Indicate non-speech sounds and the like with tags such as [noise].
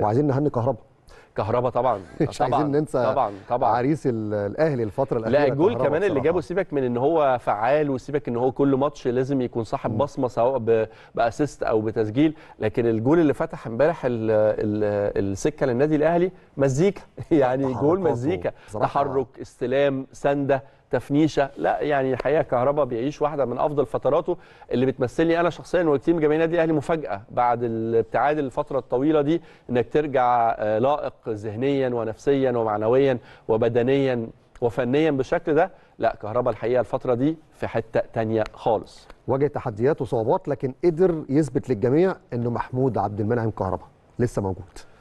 وعايزين نهني كهربا كهربا طبعا [laughs] مش طبعا عايزين ننسى طبعا طبعا عريس الاهلي الفتره الاخيره لا الجول كمان اللي جابه سيبك من ان هو فعال وسيبك ان هو كل ماتش لازم يكون صاحب بصمه سواء باسيست او بتسجيل لكن الجول اللي فتح امبارح السكه للنادي الاهلي مزيكا [laughs] يعني جول مزيكا تحرك استلام سنده تفنيشه لا يعني الحقيقه كهربا بيعيش واحده من افضل فتراته اللي بتمثلني انا شخصيا وكتير من جماهير النادي الاهلي مفاجاه بعد الابتعاد الفتره الطويله دي انك ترجع آه، لائق ارهاق ذهنيا ونفسيا ومعنويا وبدنيا وفنيا بالشكل ده لا كهربا الحقيقه الفتره دي في حته تانية خالص واجه تحديات وصعوبات لكن قدر يثبت للجميع انه محمود عبد المنعم كهربا لسه موجود